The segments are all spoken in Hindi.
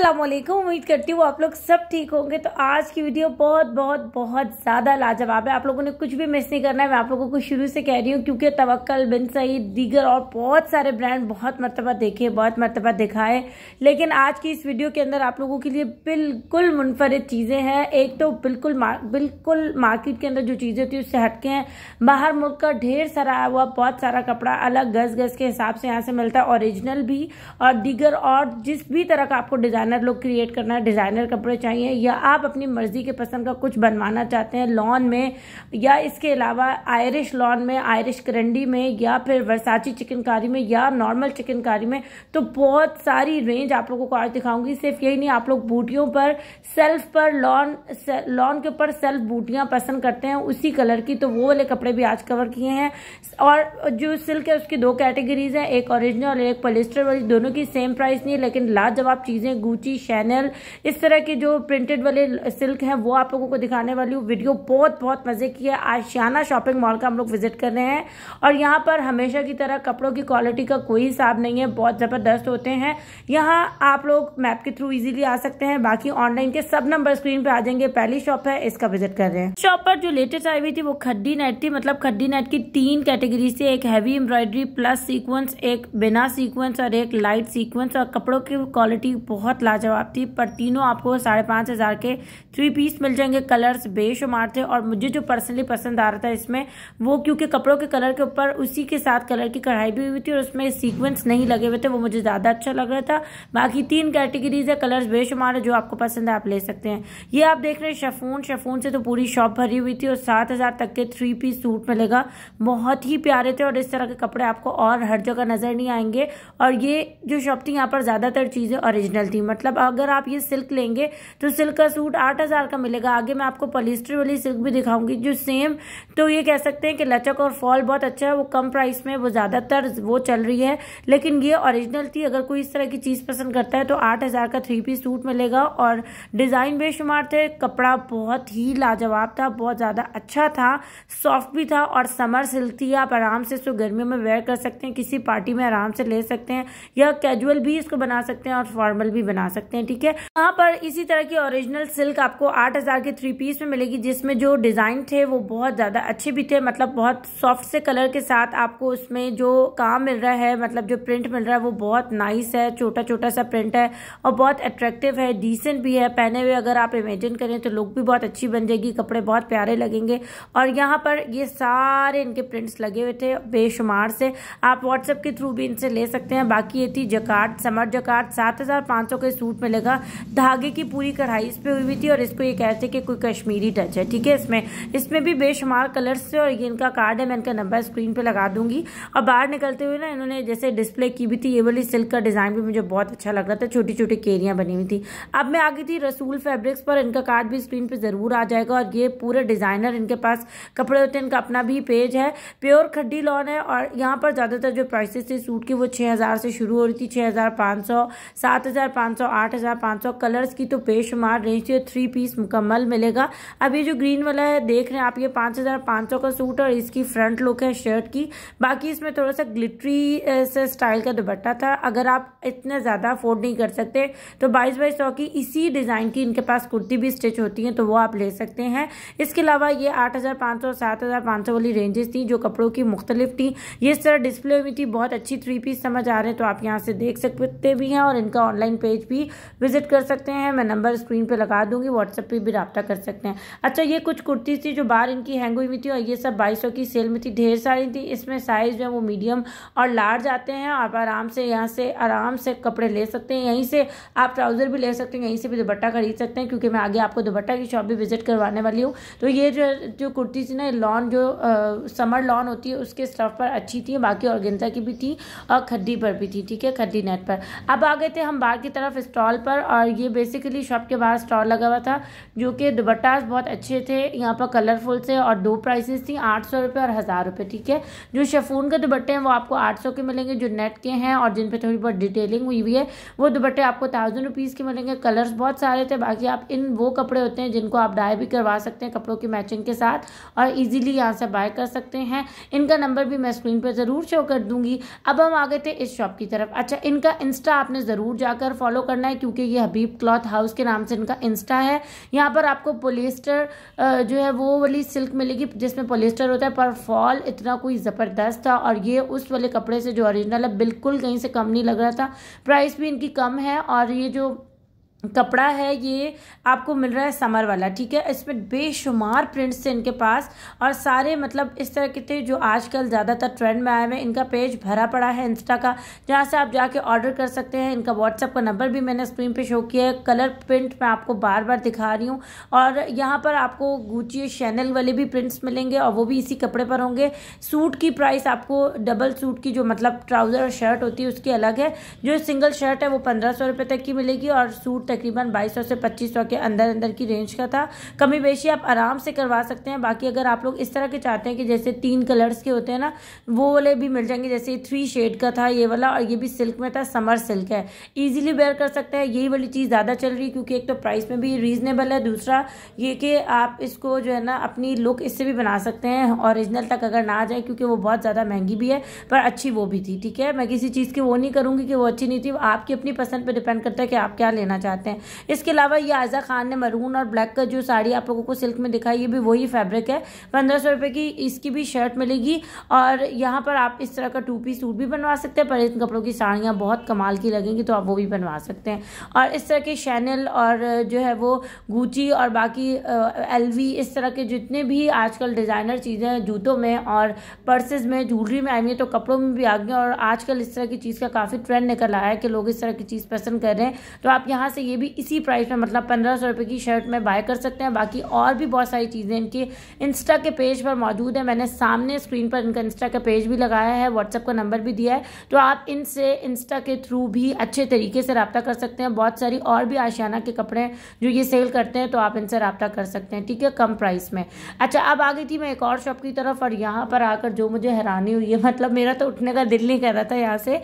असलम उम्मीद करती हूँ आप लोग सब ठीक होंगे तो आज की वीडियो बहुत बहुत बहुत ज़्यादा लाजवाब है आप लोगों ने कुछ भी मिस नहीं करना है मैं आप लोगों को शुरू से कह रही हूँ क्योंकि तवक्ल बिन सईद दीगर और बहुत सारे ब्रांड बहुत मरतबा देखे बहुत मरतबा दिखाए लेकिन आज की इस वीडियो के अंदर आप लोगों के लिए बिल्कुल मुनफरद चीज़ें हैं एक तो बिल्कुल मा, बिल्कुल मार्केट के अंदर जो चीज़ें होती है उससे हटके हैं बाहर मुल्क का ढेर सारा आया हुआ बहुत सारा कपड़ा अलग गज गज के हिसाब से यहाँ से मिलता है औरिजिनल भी और दीगर और जिस भी तरह का आपको डिज़ाइन डिज़ाइनर लोग क्रिएट करना है डिज़ाइनर कपड़े चाहिए या आप अपनी मर्ज़ी के पसंद का कुछ बनवाना चाहते हैं लॉन में या इसके अलावा आयरिश लॉन में आयरिश करंडी में या फिर वर्साची चिकनकारी में या नॉर्मल चिकनकारी में तो बहुत सारी रेंज आप लोगों को आज दिखाऊंगी सिर्फ यही नहीं आप लोग बूटियों पर सेल्फ पर लॉन लॉन के ऊपर सेल्फ बूटियाँ पसंद करते हैं उसी कलर की तो वो वाले कपड़े भी आज कवर किए हैं और जो सिल्क है उसकी दो कैटेगरीज हैं एक ओरिजिनल और एक पलिस्टर वाली दोनों की सेम प्राइस नहीं है लेकिन लाजवाब चीज़ें सूची शैनल इस तरह के जो प्रिंटेड वाले सिल्क हैं वो आप लोगों को दिखाने वाली हूँ वीडियो बहुत बहुत मज़े की है आशियाना शॉपिंग मॉल का हम लोग विजिट कर रहे हैं और यहाँ पर हमेशा की तरह कपड़ों की क्वालिटी का कोई हिसाब नहीं है बहुत ज़बरदस्त होते हैं यहाँ आप लोग मैप के थ्रू इजीली आ सकते हैं बाकी ऑनलाइन के सब नंबर स्क्रीन पे आ जाएंगे पहली शॉप है इसका विजिट कर रहे हैं शॉप पर जो लेटेस्ट आई हुई थी वो खड्डी नेट थी मतलब खड्डी नेट की तीन कैटेगरी से एक हैवी एम्ब्रॉयडरी प्लस सीक्वेंस एक बिना सीक्वेंस और एक लाइट सीक्वेंस और कपड़ों की क्वालिटी बहुत लाजवाब थी पर तीनों आपको साढ़े पाँच हज़ार के थ्री पीस मिल जाएंगे कलर्स बेशुमार थे और मुझे जो पर्सनली पसंद आ रहा था इसमें वो क्योंकि कपड़ों के कलर के ऊपर उसी के साथ कलर की कढ़ाई भी हुई थी और उसमें सीक्वेंस नहीं लगे हुए थे वो मुझे ज़्यादा अच्छा लग रहा था बाकी तीन कैटेगरीज है कलर्स बेशुमार है जो आपको पसंद है आप ले सकते हैं ये आप देख रहे हैं शफून शफून से तो पूरी शॉप भरी हुई थी और सात हज़ार तक के थ्री पीस सूट मिलेगा बहुत ही प्यारे थे और इस तरह के कपड़े आपको और हर जगह नज़र नहीं आएंगे और ये जो शॉप थी यहाँ पर ज़्यादातर चीज़ें ओरिजिनल थी मतलब मतलब अगर आप ये सिल्क लेंगे तो सिल्क का सूट आठ हज़ार का मिलेगा आगे मैं आपको पॉलिस्टर वाली सिल्क भी दिखाऊंगी जो सेम तो ये कह सकते हैं कि लचक और फॉल बहुत अच्छा है वो कम प्राइस में वो ज़्यादातर वो चल रही है लेकिन ये ओरिजिनल थी अगर कोई इस तरह की चीज़ पसंद करता है तो आठ हज़ार का थ्री पीस सूट मिलेगा और डिज़ाइन बेशुमार थे कपड़ा बहुत ही लाजवाब था बहुत ज़्यादा अच्छा था सॉफ्ट भी था और समर सिल्क थी आप आराम से इसको गर्मियों में वेयर कर सकते हैं किसी पार्टी में आराम से ले सकते हैं या कैजुअल भी इसको बना सकते हैं और फॉर्मल भी बना बना सकते हैं ठीक है यहाँ पर इसी तरह की ओरिजिनल सिल्क आपको आठ हजार के थ्री पीस में मिलेगी जिसमें जो डिजाइन थे वो बहुत ज्यादा अच्छे भी थे मतलब बहुत सॉफ्ट से कलर के साथ आपको उसमें जो काम मिल रहा है मतलब जो प्रिंट मिल रहा है वो बहुत नाइस है छोटा छोटा सा प्रिंट है और बहुत अट्रेक्टिव है डिसेंट भी है पहने हुए अगर आप इमेजिन करें तो लुक भी बहुत अच्छी बन जाएगी कपड़े बहुत प्यारे लगेंगे और यहाँ पर ये सारे इनके प्रिंट्स लगे हुए थे बेशुमार से आप व्हाट्सएप के थ्रू भी इनसे ले सकते हैं बाकी ये थी जकार्ड समर जकार्ड सात हज़ार पांच सौ के सूट में लगा धागे की पूरी कढ़ाई इस पर हुई हुई थी और इसको ये कहते हैं कि कोई कश्मीरी टच है ठीक है इसमें इसमें भी बेशुमार कलर्स थे और ये इनका कार्ड है मैं इनका नंबर स्क्रीन पर लगा दूंगी और बाहर निकलते हुए ना इन्होंने जैसे डिस्प्ले की भी थी ये वाली सिल्क का डिज़ाइन भी मुझे बहुत अच्छा लग रहा था छोटी छोटी केरियाँ बनी हुई थी अब मैं आ गई थी रसूल फैब्रिक्स पर इनका कार्ड भी स्क्रीन पर ज़रूर आ जाएगा और ये पूरे डिज़ाइनर इनके पास कपड़े होते हैं इनका अपना भी पेज है प्योर खड्डी लॉन है और यहाँ पर ज़्यादातर जो प्राइसेस थे सूट के वो छः हज़ार से शुरू हो रही थी छः हज़ार पाँच सौ सात हज़ार पाँच सौ आठ हज़ार पाँच सौ कलर्स की तो बेशुमार रेंज थी थ्री पीस मुकम्मल मिलेगा अब ये जो ग्रीन वाला है देख रहे हैं आप ये पाँच हज़ार पाँच सौ का सूट और इसकी फ्रंट लुक है शर्ट की बाकी इसमें थोड़ा सा ग्लिटरी से स्टाइल का दुपट्टा था अगर आप इतने ज़्यादा अफोर्ड नहीं कर सकते तो बाईस बाईस सौ की इसी डिज़ाइन की इनके पास कुर्ती भी स्टिच होती है तो वो आप ले सकते हैं इसके अलावा ये आठ हज़ार पाँच सौ सात हज़ार पाँच सौ वाली रेंजेस थी जो कपड़ों की मुख्तलिफ थी ये इस तरह डिस्प्ले हुई थी बहुत अच्छी थ्री पीस समझ आ रहे हैं तो आप यहाँ से देख सकते भी हैं और इनका ऑनलाइन पेज भी विजिट कर सकते हैं मैं नंबर स्क्रीन पर लगा दूंगी व्हाट्सएप पर भी रबता कर सकते हैं अच्छा ये कुछ कुर्ती थी जो बाहर इनकी हैंग हुई हुई थी और ये सब बाईस की सेल में थी ढेर सारी थी इसमें साइज़ जो है वो मीडियम और लार्ज आते हैं आप आराम से यहाँ से आराम से कपड़े ले सकते हैं यहीं से आप ट्राउज़र भी ले सकते हैं यहीं से भी दुपट्टा खरीद सकते हैं क्योंकि मैं आगे आपको दुपट्टा की शॉप भी विजिट करवाने वाली हूँ तो ये जो जो कुर्ती थी ना लॉन जो आ, समर लॉन होती है उसके स्टफ पर अच्छी थी बाकी और की भी थी और खड्डी पर भी थी ठीक है खड्डी नेट पर अब आ गए थे हम बाहर की तरफ स्टॉल पर और ये बेसिकली शॉप के बाहर स्टॉल लगा हुआ था जो कि दुबट्टा बहुत अच्छे थे यहाँ पर कलरफुल से और दो प्राइसेस थी आठ सौ रुपये और हज़ार रुपये ठीक है जो शेफून के दुबट्टे हैं वो आपको आठ सौ के मिलेंगे जो नेट के हैं और जिन पर थोड़ी बहुत डिटेलिंग हुई हुई है वो दुबट्टे आपको थाउजेंड रुपीज़ के मिलेंगे कलर्स बहुत सारे थे बाकी आप इन वो कपड़े होते हैं जिनको आप डाई भी करवा सकते हैं कपड़ों की मैचिंग के साथ और ईजिली यहाँ से बाय कर सकते हैं इनका नंबर भी मैं स्क्रीन पर ज़रूर शो कर दूँगी अब हम आ गए थे इस शॉप की तरफ अच्छा इनका इंस्टा आपने ज़रूर जाकर फॉलो करना है क्योंकि ये हबीब क्लॉथ हाउस के नाम से इनका इंस्टा है यहाँ पर आपको पोलिस्टर जो है वो वाली सिल्क मिलेगी जिसमें पोलिस्टर होता है पर फॉल इतना कोई ज़बरदस्त था और ये उस वाले कपड़े से जो ओरिजिनल है बिल्कुल कहीं से कम नहीं लग रहा था प्राइस भी इनकी कम है और ये जो कपड़ा है ये आपको मिल रहा है समर वाला ठीक है इसमें बेशुमार प्रिंट्स थे इनके पास और सारे मतलब इस तरह के थे जो आजकल ज़्यादातर ट्रेंड में आए हुए इनका पेज भरा पड़ा है इंस्टा का जहाँ से आप जाके ऑर्डर कर सकते हैं इनका व्हाट्सअप का नंबर भी मैंने स्क्रीन पे शो किया है कलर प्रिंट मैं आपको बार बार दिखा रही हूँ और यहाँ पर आपको गूची शैनल वाले भी प्रिंट्स मिलेंगे और वो भी इसी कपड़े पर होंगे सूट की प्राइस आपको डबल सूट की जो मतलब ट्राउज़र और शर्ट होती है उसकी अलग है जो सिंगल शर्ट है वो पंद्रह सौ रुपये तक की मिलेगी और सूट तकरीबन 2200 से 2500 के अंदर अंदर की रेंज का था कमी बेशी आप आराम से करवा सकते हैं बाकी अगर आप लोग इस तरह के चाहते हैं कि जैसे तीन कलर्स के होते हैं ना वो वाले भी मिल जाएंगे जैसे थ्री शेड का था ये वाला और ये भी सिल्क में था समर सिल्क है ईजिली वेयर कर सकते हैं यही वाली चीज़ ज़्यादा चल रही है क्योंकि एक तो प्राइस में भी रीज़नेबल है दूसरा ये कि आप इसको जो है ना अपनी लुक इससे भी बना सकते हैं ओरिजिनल तक अगर ना जाए क्योंकि वो बहुत ज़्यादा महंगी भी है पर अच्छी वो भी थी ठीक है मैं किसी चीज़ की वो नहीं करूँगी कि वो अच्छी नहीं थी आपकी अपनी पसंद पर डिपेंड करता है कि आप क्या लेना चाहते हैं जाते हैं इसके अलावा ये आयजा खान ने मरून और ब्लैक का जो साड़ी आप लोगों को सिल्क में दिखाई ये भी वही फैब्रिक है पंद्रह सौ की इसकी भी शर्ट मिलेगी और यहाँ पर आप इस तरह का टू पीस सूट भी बनवा सकते हैं पर इन कपड़ों की साड़ियाँ बहुत कमाल की लगेंगी तो आप वो भी बनवा सकते हैं और इस तरह के शैनल और जो है वो गूची और बाकी एल इस तरह के जितने भी आजकल डिज़ाइनर चीज़ें जूतों में और पर्सेज में ज्वेलरी में आई हुई तो कपड़ों में भी आ गई और आजकल इस तरह की चीज़ का काफ़ी ट्रेंड निकल आया है कि लोग इस तरह की चीज़ पसंद कर रहे हैं तो आप यहाँ से ये भी इसी प्राइस में मतलब पंद्रह सौ रुपये की शर्ट में बाय कर सकते हैं बाकी और भी बहुत सारी चीज़ें इनके इंस्टा के पेज पर मौजूद है मैंने सामने स्क्रीन पर इनका इंस्टा का पेज भी लगाया है व्हाट्सअप का नंबर भी दिया है तो आप इनसे इंस्टा के थ्रू भी अच्छे तरीके से रबता कर सकते हैं बहुत सारी और भी आशियाना के कपड़े जो ये सेल करते हैं तो आप इनसे रबता कर सकते हैं ठीक है कम प्राइस में अच्छा अब आ गई थी मैं एक और शॉप की तरफ और यहाँ पर आकर जो मुझे हैरानी हुई है मतलब मेरा तो उठने का दिल नहीं कर रहा था यहाँ से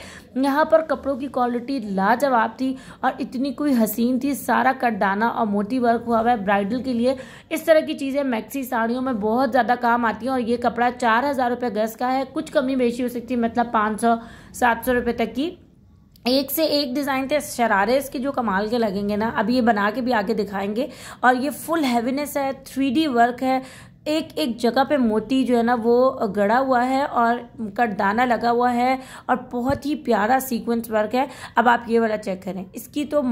यहाँ पर कपड़ों की क्वालिटी लाजवाब थी और इतनी कोई हंसी सीन थी सारा कटदाना और मोटी वर्क हुआ हुआ है ब्राइडल के लिए इस तरह की चीज़ें मैक्सी साड़ियों में बहुत ज़्यादा काम आती हैं और ये कपड़ा चार हज़ार रुपये गज का है कुछ कमी बेची हो सकती है मतलब पाँच सौ सात सौ रुपये तक की एक से एक डिज़ाइन थे शरारे इसके जो कमाल के लगेंगे ना अभी ये बना के भी आगे दिखाएंगे और ये फुल हैवीनेस है थ्री वर्क है एक एक जगह पे मोती जो है ना वो गड़ा हुआ है और दाना लगा हुआ है और बहुत ही प्यारा सीक्वेंस वर्क है अब आप ये वाला चेक करें इसकी तो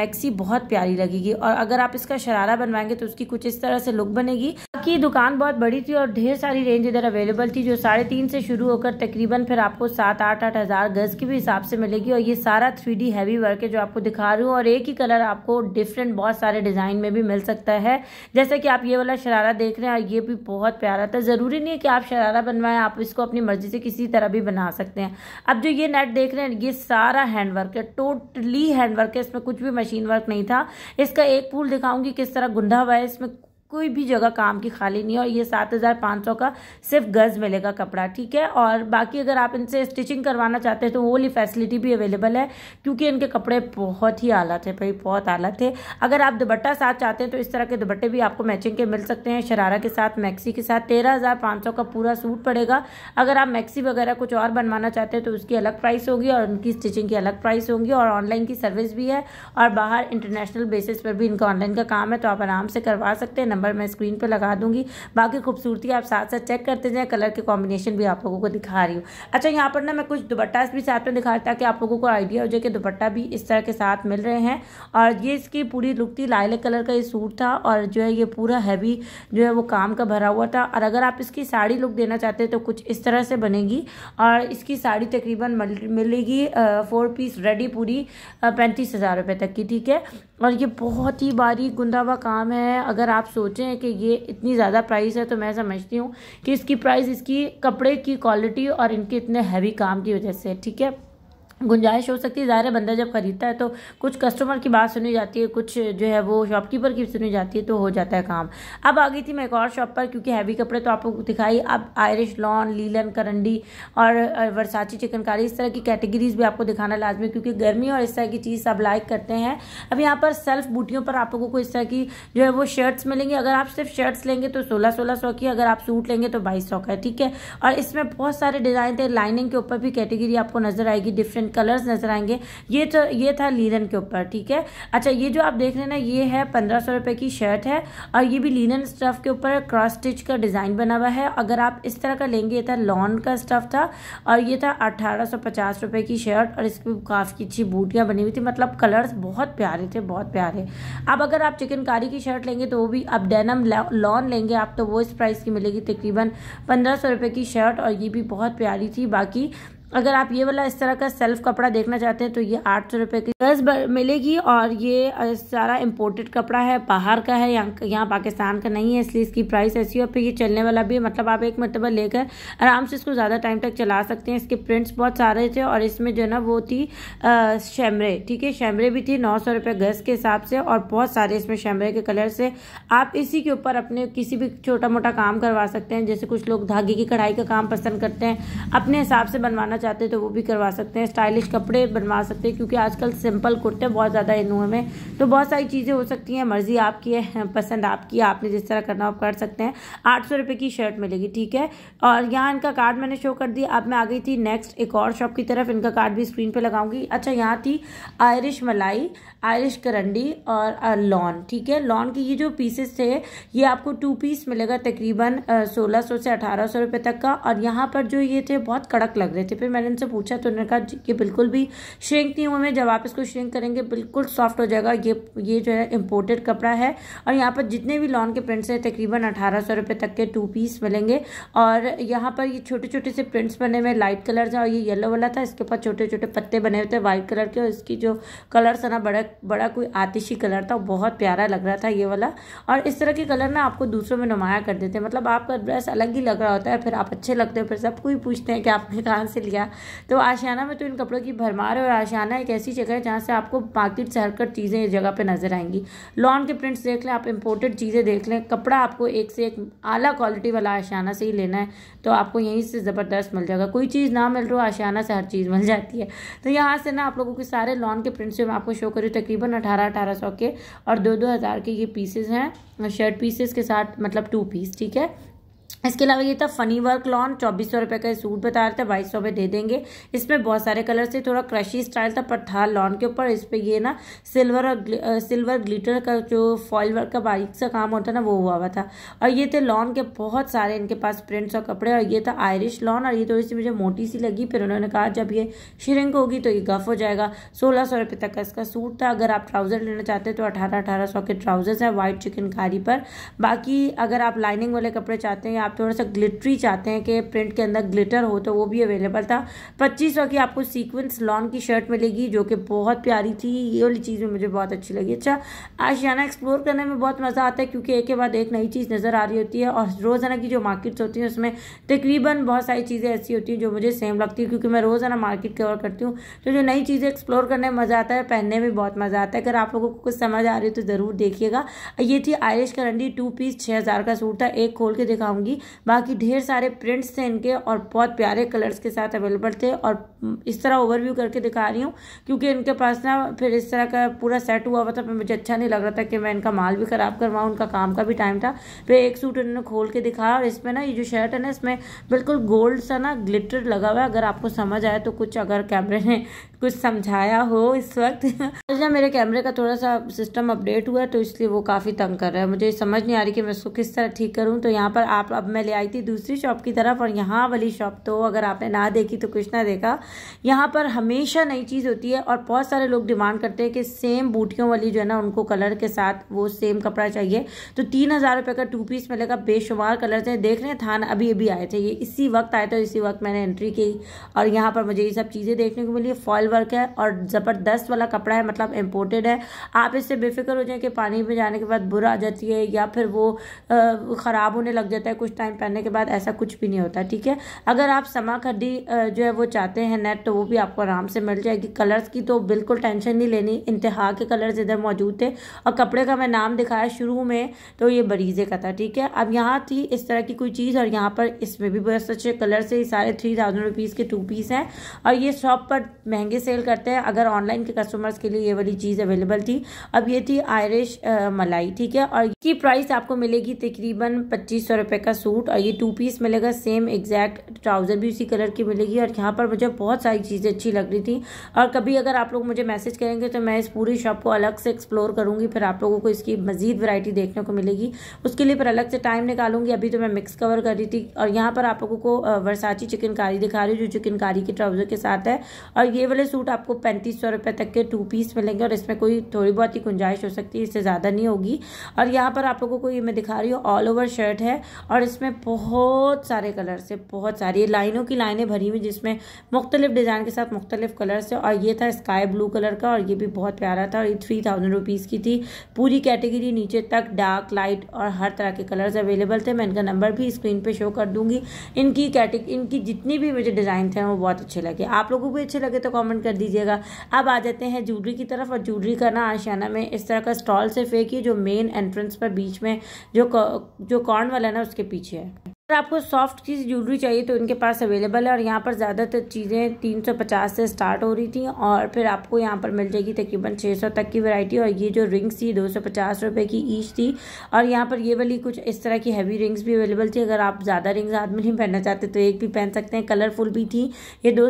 मैक्सी बहुत प्यारी लगेगी और अगर आप इसका शरारा बनवाएंगे तो उसकी कुछ इस तरह से लुक बनेगी की दुकान बहुत बड़ी थी और ढेर सारी रेंज इधर अवेलेबल थी जो साढ़े तीन से शुरू होकर तकरीबन फिर आपको सात आठ आठ हज़ार गज़ के भी हिसाब से मिलेगी और ये सारा थ्री डी हैवी वर्क है जो आपको दिखा रही हूँ और एक ही कलर आपको डिफरेंट बहुत सारे डिज़ाइन में भी मिल सकता है जैसे कि आप ये वाला शरारा देख रहे हैं और ये भी बहुत प्यारा था ज़रूरी नहीं है कि आप शरारा बनवाएं आप इसको अपनी मर्ज़ी से किसी तरह भी बना सकते हैं अब जो ये नेट देख रहे हैं ये सारा हैंडवर्क है टोटली हैंडवर्क है इसमें कुछ भी मशीन वर्क नहीं था इसका एक फूल दिखाऊंगी किस तरह गुंडा हुआ है इसमें कोई भी जगह काम की खाली नहीं है और ये सात हज़ार पाँच सौ का सिर्फ गज़ मिलेगा कपड़ा ठीक है और बाकी अगर आप इनसे स्टिचिंग करवाना चाहते हैं तो वो वाली फैसिलिटी भी अवेलेबल है क्योंकि इनके कपड़े बहुत ही आला थे भाई बहुत आला थे अगर आप दुपट्टा साथ चाहते हैं तो इस तरह के दुपट्टे भी आपको मैचिंग के मिल सकते हैं शरारा के साथ मैक्सी के साथ तेरह हज़ार पाँच सौ का पूरा सूट पड़ेगा अगर आप मैक्सी वगैरह कुछ और बनवाना चाहते हैं तो उसकी अलग प्राइस होगी और उनकी स्टिचिंग की अलग प्राइस होगी और ऑनलाइन की सर्विस भी है और बाहर इंटरनेशनल बेसिस पर भी इनका ऑनलाइन का काम है तो आप आराम से करवा सकते हैं नंबर नंबर मैं स्क्रीन पर लगा दूंगी बाकी खूबसूरती आप साथ साथ चेक करते जाएँ कलर के कॉम्बिनेशन भी आप लोगों को दिखा रही हूँ अच्छा यहाँ पर ना मैं कुछ दुपट्टा भी साथ में दिखा रही ताकि आप लोगों को आइडिया हो जाए कि दुपट्टा भी इस तरह के साथ मिल रहे हैं और ये इसकी पूरी लुक थी लाइले कलर का ये सूट था और जो है ये पूरा हैवी जो है वो काम का भरा हुआ था और अगर आप इसकी साड़ी लुक देना चाहते हैं तो कुछ इस तरह से बनेगी और इसकी साड़ी तकरीबन मिलेगी फोर पीस रेडी पूरी पैंतीस हज़ार रुपये तक की ठीक है और ये बहुत ही बारीक गुंदा हुआ काम है अगर आप सोचें कि ये इतनी ज़्यादा प्राइस है तो मैं समझती हूँ कि इसकी प्राइस इसकी कपड़े की क्वालिटी और इनके इतने हैवी काम की वजह से ठीक है गुंजाइश हो सकती है ज़ाहिर है बंदा जब ख़रीदता है तो कुछ कस्टमर की बात सुनी जाती है कुछ जो है वो शॉपकीपर की सुनी जाती है तो हो जाता है काम अब आ गई थी मैं एक और शॉप पर क्योंकि हैवी कपड़े तो आपको दिखाई अब आयरिश लॉन लीलन करंडी और वरसाची चिकनकारी इस तरह की कैटेगरीज भी आपको दिखाना लाजमी क्योंकि गर्मी और इस तरह की चीज़ सब लाइक करते हैं अब यहाँ पर सेल्फ बूटियों पर आप लोगों को इस तरह की जो है वो शर्ट्स मिलेंगी अगर आप सिर्फ शर्ट्स लेंगे तो सोलह सोलह सौ की अगर आप सूट लेंगे तो बाईस सौ का ठीक है और इसमें बहुत सारे डिज़ाइन थे लाइनिंग के ऊपर भी कैटेगरी आपको नज़र आएगी डिफरेंट डिफरेंट कलर्स नजर आएंगे ये तो ये था लीनन के ऊपर ठीक है अच्छा ये जो आप देख रहे हैं ना ये है पंद्रह सौ रुपये की शर्ट है और ये भी लीनन स्टफ़ के ऊपर क्रॉस स्टिच का डिज़ाइन बना हुआ है अगर आप इस तरह का लेंगे ये था लॉन का स्टफ़ था और ये था अट्ठारह सौ पचास रुपये की शर्ट और इसकी काफ़ी अच्छी बूटियाँ बनी हुई थी मतलब कलर्स बहुत प्यारे थे बहुत प्यारे अब अगर आप चिकनकारी की शर्ट लेंगे तो वो भी अब डेनम लॉन लेंगे आप तो वो इस प्राइस की मिलेगी तकरीबन पंद्रह सौ रुपये की शर्ट और ये भी बहुत प्यारी थी बाकी अगर आप ये वाला इस तरह का सेल्फ कपड़ा देखना चाहते हैं तो ये आठ सौ रुपये की दस मिलेगी और ये सारा इम्पोर्टेड कपड़ा है बाहर का है यहाँ यहाँ पाकिस्तान का नहीं है इसलिए इसकी प्राइस ऐसी है फिर ये चलने वाला भी मतलब आप एक मरतबा लेकर आराम से इसको ज़्यादा टाइम तक चला सकते हैं इसके प्रिंट्स बहुत सारे थे और इसमें जो है ना वो थी शैमरे ठीक है शैमरे भी थी नौ सौ गज़ के हिसाब से और बहुत सारे इसमें शैमरे के कलर से आप इसी के ऊपर अपने किसी भी छोटा मोटा काम करवा सकते हैं जैसे कुछ लोग धागे की कढ़ाई का काम पसंद करते हैं अपने हिसाब से बनवाना करवाना चाहते हैं तो वो भी करवा सकते हैं स्टाइलिश कपड़े बनवा सकते हैं क्योंकि आजकल सिंपल कुर्ते बहुत ज़्यादा इन हुए में तो बहुत सारी चीज़ें हो सकती हैं मर्ज़ी आपकी है पसंद आपकी है आपने जिस तरह करना आप कर सकते हैं आठ सौ रुपये की शर्ट मिलेगी ठीक है और यहाँ इनका कार्ड मैंने शो कर दिया अब मैं आ गई थी नेक्स्ट एक और शॉप की तरफ इनका कार्ड भी स्क्रीन पर लगाऊंगी अच्छा यहाँ थी आयरिश मलाई आयरिश करंडी और लॉन ठीक है लॉन के ये जो पीसेस थे ये आपको टू पीस मिलेगा तकरीबन सोलह सौ से अठारह सौ रुपये तक का और यहाँ पर जो ये थे बहुत कड़क लग रहे थे फिर मैंने इनसे पूछा तो उन्होंने कहा कि बिल्कुल भी श्रिंक नहीं हुए जब आप इसको श्रिंक करेंगे बिल्कुल सॉफ्ट हो जाएगा ये ये जो है इम्पोर्टेड कपड़ा है और यहाँ पर जितने भी लॉन के प्रिंट्स हैं तकरीबन अठारह सौ रुपये तक के टू पीस मिलेंगे और यहाँ पर ये छोटे छोटे से प्रिंट्स बने हुए लाइट कलर था और ये येलो वाला था इसके ऊपर छोटे छोटे पत्ते बने हुए थे वाइट कलर के और इसकी जो कलर्स है ना बड़े बड़ा कोई आतिशी कलर था बहुत प्यारा लग रहा था ये वाला और इस तरह के कलर ना आपको दूसरों में नुमाया कर देते हैं मतलब आपका ड्रेस अलग ही लग रहा होता है फिर आप अच्छे लगते हो फिर सब कोई पूछते हैं कि आपने कहाँ से लिया तो आशियाना में तो इन कपड़ों की भरमार है और आशियाना एक ऐसी जगह है जहाँ से आपको मार्केट से हरकर चीज़ें इस जगह पर नज़र आएंगी लॉन के प्रिंट्स देख लें आप इम्पोर्टेड चीज़ें देख लें कपड़ा आपको एक से एक आला क्वालिटी वाला आशियाना से ही लेना है तो आपको यहीं से ज़बरदस्त मिल जाएगा कोई चीज़ ना मिल रही हो आशियाना से हर चीज़ मिल जाती है तो यहाँ से ना आप लोगों के सारे लॉन के प्रिंट्स जो मैं आपको शो करी तो तकरीबन अठारह अठारह सौ के और दो दो हज़ार के ये पीसेज हैं शर्ट पीसेज के साथ मतलब टू पीस ठीक है इसके अलावा ये था फनी वर्क लॉन चौबीस सौ रुपये का ये सूट बता रहे थे बाईस सौ रुपये दे देंगे इसमें बहुत सारे कलर से थोड़ा क्रशी स्टाइल था पर था लॉन के ऊपर इस पर ये ना सिल्वर और सिल्वर ग्लिटर का जो फॉल वर्क का बारीक सा काम होता है ना वो हुआ हुआ था और ये थे लॉन के बहुत सारे इनके पास प्रिंट्स और कपड़े और ये था आयरिश लॉन और ये थोड़ी सी मुझे मोटी सी लगी फिर उन्होंने कहा जब ये श्रिंक होगी तो ये गफ हो जाएगा सोलह सौ रुपये तक का इसका सूट था अगर आप ट्राउज़र लेना चाहते हैं तो अठारह अठारह सौ के ट्राउज़र्स हैं वाइट चिकनकारी पर बाकी अगर आप लाइनिंग वाले कपड़े चाहते हैं आप आप थोड़ा सा ग्लिटरी चाहते हैं कि प्रिंट के अंदर ग्लिटर हो तो वो भी अवेलेबल था पच्चीस की आपको सीक्वेंस लॉन की शर्ट मिलेगी जो कि बहुत प्यारी थी ये वाली चीज़ भी मुझे बहुत अच्छी लगी अच्छा आशियाना एक्सप्लोर करने में बहुत मज़ा आता है क्योंकि एक के बाद एक नई चीज़ नज़र आ रही होती है और रोज़ाना की जो मार्केट्स होती हैं उसमें तकरीबन बहुत सारी चीज़ें ऐसी होती हैं जो मुझे सेम लगती है क्योंकि मैं रोज़ाना मार्केट कवर करती हूँ तो जो नई चीज़ें एक्सप्लोर करने में मज़ा आता है पहनने में बहुत मज़ा आता है अगर आप लोगों को कुछ समझ आ रही है तो ज़रूर देखिएगा ये थी आयरिश करंडी टू पीस छः हज़ार का सूट था एक खोल के दिखाऊंगी बाकी ढेर सारे प्रिंट्स थे इनके और बहुत प्यारे कलर्स के साथ अवेलेबल थे और हम्म, इस तरह ओवरव्यू करके दिखा रही हूँ क्योंकि इनके पास ना फिर इस तरह का पूरा सेट हुआ हुआ था मुझे अच्छा नहीं लग रहा था कि मैं इनका माल भी ख़राब करवाऊँ उनका काम का भी टाइम था फिर एक सूट इन्होंने खोल के दिखाया और इसमें ना ये जो शर्ट है ना इसमें बिल्कुल गोल्ड सा ना ग्लिटर लगा हुआ है अगर आपको समझ आए तो कुछ अगर कैमरे ने कुछ समझाया हो इस वक्त ना अच्छा, मेरे कैमरे का थोड़ा सा सिस्टम अपडेट हुआ तो इसलिए वो काफ़ी तंग कर रहा है मुझे समझ नहीं आ रही कि मैं उसको किस तरह ठीक करूँ तो यहाँ पर आप अब मैं ले आई थी दूसरी शॉप की तरफ और यहाँ वाली शॉप तो अगर आपने ना देखी तो कुछ ना देखा यहाँ पर हमेशा नई चीज़ होती है और बहुत सारे लोग डिमांड करते हैं कि सेम बूटियों वाली जो है ना उनको कलर के साथ वो सेम कपड़ा चाहिए तो तीन हज़ार रुपये का टू पीस मिलेगा बेशुमार कलर थे देख रहे हैं थान अभी अभी आए थे ये इसी वक्त आए थे इसी वक्त मैंने एंट्री की और यहाँ पर मुझे ये सब चीज़ें देखने को मिली फॉल वर्क है और ज़बरदस्त वाला कपड़ा है मतलब इम्पोर्टेड है आप इससे बेफिक्र हो जाए कि पानी में जाने के बाद बुरा आ जाती है या फिर वो ख़राब होने लग जाता है कुछ टाइम पहनने के बाद ऐसा कुछ भी नहीं होता ठीक है अगर आप समा खड्डी जो है वो चाहते हैं नेट तो वो भी आपको आराम से मिल जाएगी कलर्स की तो बिल्कुल टेंशन नहीं लेनी इंतहा के कलर्स इधर मौजूद थे और कपड़े का मैं नाम दिखाया शुरू में तो ये बरीज़े का था ठीक है अब यहाँ थी इस तरह की कोई चीज़ और यहाँ पर इसमें भी बहुत अच्छे कलर से सारे थ्री थाउजेंड रुपीज़ के टू पीस हैं और ये शॉप पर महंगे महंगे सेल करते हैं अगर ऑनलाइन के कस्टमर्स के लिए ये वाली चीज़ अवेलेबल थी अब ये थी आयरिश मलाई ठीक है और की प्राइस आपको मिलेगी तकरीबन पच्चीस सौ रुपये का सूट और ये टू पीस मिलेगा सेम एग्जैक्ट ट्राउज़र भी उसी कलर की मिलेगी और यहाँ पर मुझे बहुत सारी चीज़ें अच्छी लग रही थी और कभी अगर आप लोग मुझे मैसेज करेंगे तो मैं इस पूरी शॉप को अलग से एक्सप्लोर करूँगी फिर आप लोगों को इसकी मज़ीद वरायटी देखने को मिलेगी उसके लिए फिर अलग से टाइम निकालूंगी अभी तो मैं मिक्स कवर कर रही थी और यहाँ पर आप लोगों को वर्साची चिकनकारी दिखा रही हूँ जो चिकनकारी के ट्राउज़र के साथ है और ये वाले पूरे सूट आपको पैंतीस सौ रुपये तक के टू पीस मिलेंगे और इसमें कोई थोड़ी बहुत ही गुंजाइश हो सकती है इससे ज़्यादा नहीं होगी और यहाँ पर आप लोगों को ये मैं दिखा रही हूँ ऑल ओवर शर्ट है और इसमें बहुत सारे कलर से बहुत सारी लाइनों की लाइनें भरी हुई जिसमें मुख्तलिफ डिज़ाइन के साथ मुख्तलिफ कलर से और ये था स्काई ब्लू कलर का और ये भी बहुत प्यारा था और ये थ्री थाउजेंड रुपीज़ की थी पूरी कैटेगरी नीचे तक डार्क लाइट और हर तरह के कलर्स अवेलेबल थे मैं इनका नंबर भी स्क्रीन पर शो कर दूंगी इनकी कैटे इनकी जितनी भी मुझे डिज़ाइन थे वो बहुत अच्छे लगे आप लोगों को भी अच्छे लगे तो कॉमेंट कमेंट कर दीजिएगा अब आ जाते हैं ज्वेलरी की तरफ और ज्वेलरी का ना आशियाना में इस तरह का स्टॉल सिर्फ एक ही जो मेन एंट्रेंस पर बीच में जो जो कॉर्न वाला है ना उसके पीछे है अगर आपको सॉफ्ट की ज्वेलरी चाहिए तो इनके पास अवेलेबल है और यहाँ पर ज़्यादातर चीज़ें 350 से स्टार्ट हो रही थी और फिर आपको यहाँ पर मिल जाएगी तकरीबन 600 तक की वैरायटी और ये जो रिंग्स थी 250 रुपए की ईच थी और यहाँ पर ये वाली कुछ इस तरह की हैवी रिंग्स भी अवेलेबल थी अगर आप ज़्यादा रिंग्स आदमी नहीं पहनना चाहते तो एक भी पहन सकते हैं कलरफुल भी थी ये दो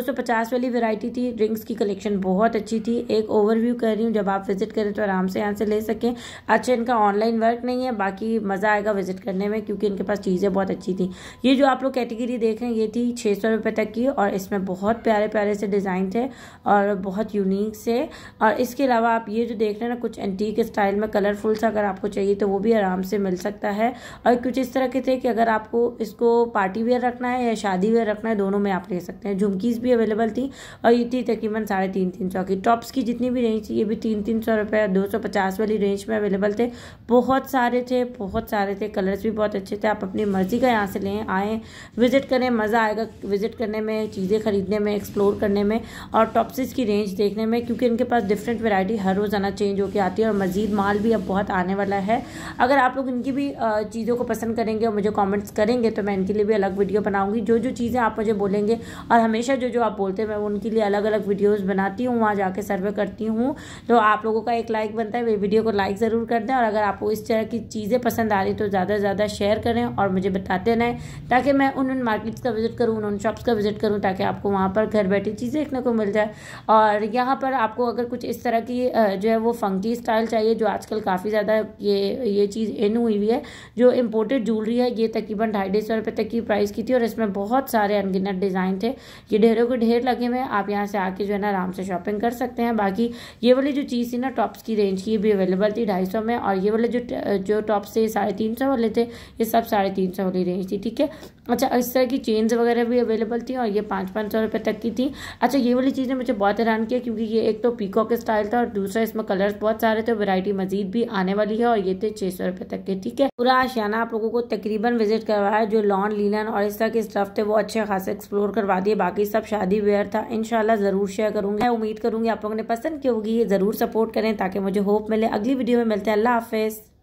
वाली वेरायटी थी रिंग्स की कलेक्शन बहुत अच्छी थी एक ओवरव्यू कर रही हूँ जब आप विज़िट करें तो आराम से यहाँ से ले सकें अच्छा इनका ऑनलाइन वर्क नहीं है बाकी मज़ा आएगा विज़िट करने में क्योंकि इनके पास चीज़ें बहुत अच्छी थी थी ये जो आप लोग कैटेगरी देख रहे हैं ये थी छः सौ रुपये तक की और इसमें बहुत प्यारे प्यारे से डिज़ाइन थे और बहुत यूनिक से और इसके अलावा आप ये जो देख रहे हैं ना कुछ एंटीक स्टाइल में कलरफुल सा अगर आपको चाहिए तो वो भी आराम से मिल सकता है और कुछ इस तरह के थे कि अगर आपको इसको पार्टी वेयर रखना है या शादी वेयर रखना है दोनों में आप ले सकते हैं झुमकीज़ भी अवेलेबल थी और ये थी तकरीबन साढ़े तीन तीन सौ की टॉप्स की जितनी भी रेंज थी ये भी तीन तीन सौ रुपये दो सौ पचास वाली रेंज में अवेलेबल थे बहुत सारे थे बहुत सारे थे कलर्स भी बहुत अच्छे थे आप अपनी मर्ज़ी का यहाँ से लें आएँ विज़िट करें मज़ा आएगा विज़िट करने में चीज़ें ख़रीदने में एक्सप्लोर करने में और टॉपसिस की रेंज देखने में क्योंकि इनके पास डिफरेंट वेराइटी हर रोज़ाना चेंज होकर आती है और मज़ीद माल भी अब बहुत आने वाला है अगर आप लोग इनकी भी चीज़ों को पसंद करेंगे और मुझे कॉमेंट्स करेंगे तो मैं इनके लिए भी अलग वीडियो बनाऊँगी जो जो चीज़ें आप मुझे बोलेंगे और हमेशा जो जो आप बोलते हैं मैं उनके लिए अलग अलग वीडियोज़ बनाती हूँ वहाँ जाके सर्वे करती हूँ तो आप लोगों का एक लाइक बनता है वे वीडियो को लाइक ज़रूर कर दें और अगर आपको इस तरह की चीज़ें पसंद आ रही तो ज़्यादा से ज़्यादा शेयर करें और मुझे बताते रहें है ताकि मैं उन उन मार्केट्स का विज़िट करूँ उन शॉप्स का विज़िट करूँ ताकि आपको वहाँ पर घर बैठे चीज़ें देखने को मिल जाए और यहाँ पर आपको अगर कुछ इस तरह की जो है वो फंकी स्टाइल चाहिए जो आजकल काफ़ी ज़्यादा ये ये चीज़ इन हुई हुई है जो इम्पोर्टेड ज्वेलरी है ये तकरीबन ढाई डेढ़ सौ रुपये तक की प्राइस की थी और इसमें बहुत सारे अनगिनत डिज़ाइन थे ये ढेरों के ढेर लगे हुए आप यहाँ से आके जो है ना आराम से शॉपिंग कर सकते हैं बाकी ये वाली जो चीज़ थी ना टॉप्स की रेंज की भी अवेलेबल थी ढाई में और ये वाले जो जो टॉप्स थे साढ़े तीन सौ वाले थे ये सब साढ़े तीन सौ वाली रेंज थी थी ठीक है अच्छा इस तरह की चेन्स वगैरह भी अवेलेबल थी और ये पाँच पाँच सौ रुपये तक की थी अच्छा ये वाली चीज़ें मुझे बहुत हैरान किया क्योंकि ये एक तो पीकॉक स्टाइल था और दूसरा इसमें कलर्स बहुत सारे थे वैरायटी मजीद भी आने वाली है और ये थे छः सौ तक के ठीक है पूरा आशियाना आप लोगों को तकरीबन विजिट करवाया जो लॉन लीलन और इस तरह के स्टफ थे वो अच्छे खासे एक्सप्लोर करवा दिए बाकी सब शादी वेयर था इनशाला ज़रूर शेयर करूँगी मैं उम्मीद करूँगी आप लोगों ने पसंद की होगी ये ज़रूर सपोर्ट करें ताकि मुझे होप मिले अगली वीडियो में मिलते हैं अल्लाह हाफिज़